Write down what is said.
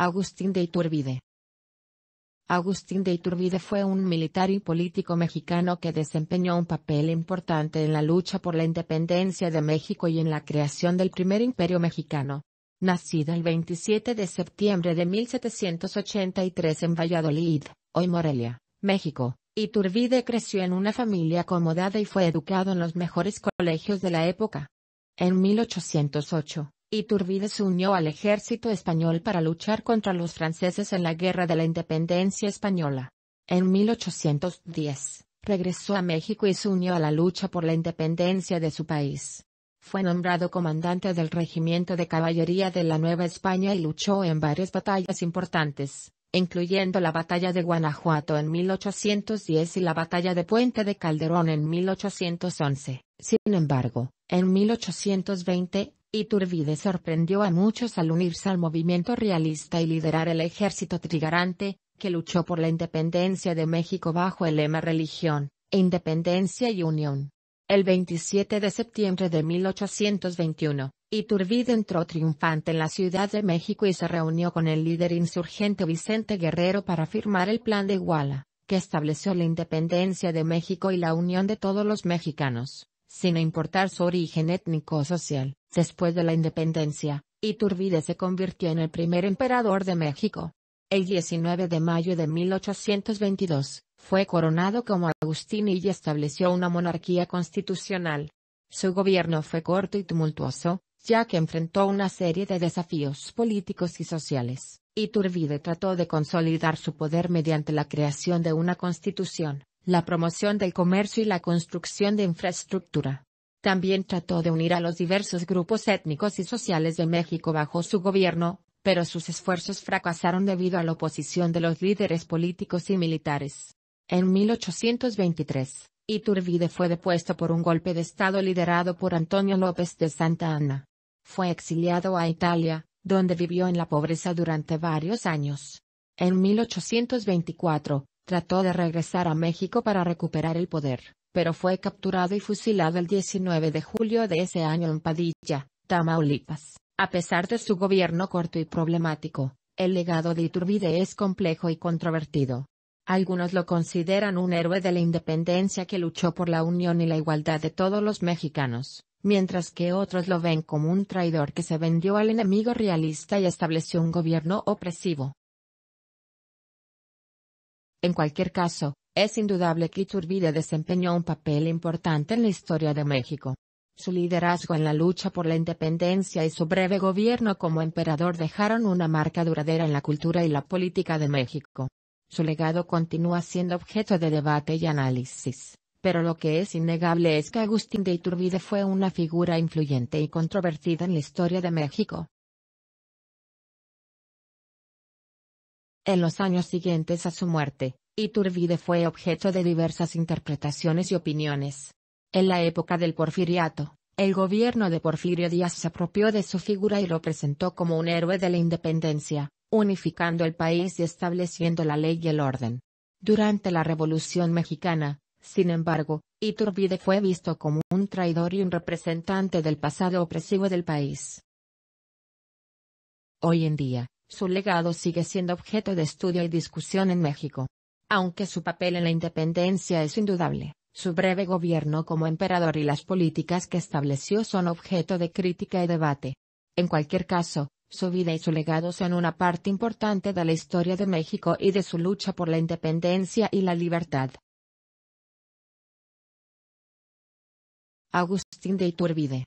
Agustín de Iturbide. Agustín de Iturbide fue un militar y político mexicano que desempeñó un papel importante en la lucha por la independencia de México y en la creación del primer imperio mexicano. Nacido el 27 de septiembre de 1783 en Valladolid, hoy Morelia, México, Iturbide creció en una familia acomodada y fue educado en los mejores colegios de la época. En 1808, Iturbide se unió al ejército español para luchar contra los franceses en la Guerra de la Independencia Española. En 1810, regresó a México y se unió a la lucha por la independencia de su país. Fue nombrado comandante del Regimiento de Caballería de la Nueva España y luchó en varias batallas importantes, incluyendo la Batalla de Guanajuato en 1810 y la Batalla de Puente de Calderón en 1811. Sin embargo, en 1820, Iturbide sorprendió a muchos al unirse al movimiento realista y liderar el ejército trigarante, que luchó por la independencia de México bajo el lema Religión, Independencia y Unión. El 27 de septiembre de 1821, Iturbide entró triunfante en la Ciudad de México y se reunió con el líder insurgente Vicente Guerrero para firmar el Plan de Iguala, que estableció la independencia de México y la unión de todos los mexicanos, sin importar su origen étnico o social. Después de la independencia, Iturbide se convirtió en el primer emperador de México. El 19 de mayo de 1822, fue coronado como Agustín y estableció una monarquía constitucional. Su gobierno fue corto y tumultuoso, ya que enfrentó una serie de desafíos políticos y sociales. Iturbide trató de consolidar su poder mediante la creación de una constitución, la promoción del comercio y la construcción de infraestructura. También trató de unir a los diversos grupos étnicos y sociales de México bajo su gobierno, pero sus esfuerzos fracasaron debido a la oposición de los líderes políticos y militares. En 1823, Iturbide fue depuesto por un golpe de Estado liderado por Antonio López de Santa Anna. Fue exiliado a Italia, donde vivió en la pobreza durante varios años. En 1824, Trató de regresar a México para recuperar el poder, pero fue capturado y fusilado el 19 de julio de ese año en Padilla, Tamaulipas. A pesar de su gobierno corto y problemático, el legado de Iturbide es complejo y controvertido. Algunos lo consideran un héroe de la independencia que luchó por la unión y la igualdad de todos los mexicanos, mientras que otros lo ven como un traidor que se vendió al enemigo realista y estableció un gobierno opresivo. En cualquier caso, es indudable que Iturbide desempeñó un papel importante en la historia de México. Su liderazgo en la lucha por la independencia y su breve gobierno como emperador dejaron una marca duradera en la cultura y la política de México. Su legado continúa siendo objeto de debate y análisis, pero lo que es innegable es que Agustín de Iturbide fue una figura influyente y controvertida en la historia de México. En los años siguientes a su muerte, Iturbide fue objeto de diversas interpretaciones y opiniones. En la época del porfiriato, el gobierno de Porfirio Díaz se apropió de su figura y lo presentó como un héroe de la independencia, unificando el país y estableciendo la ley y el orden. Durante la Revolución Mexicana, sin embargo, Iturbide fue visto como un traidor y un representante del pasado opresivo del país. Hoy en día, su legado sigue siendo objeto de estudio y discusión en México. Aunque su papel en la independencia es indudable, su breve gobierno como emperador y las políticas que estableció son objeto de crítica y debate. En cualquier caso, su vida y su legado son una parte importante de la historia de México y de su lucha por la independencia y la libertad. Agustín de Iturbide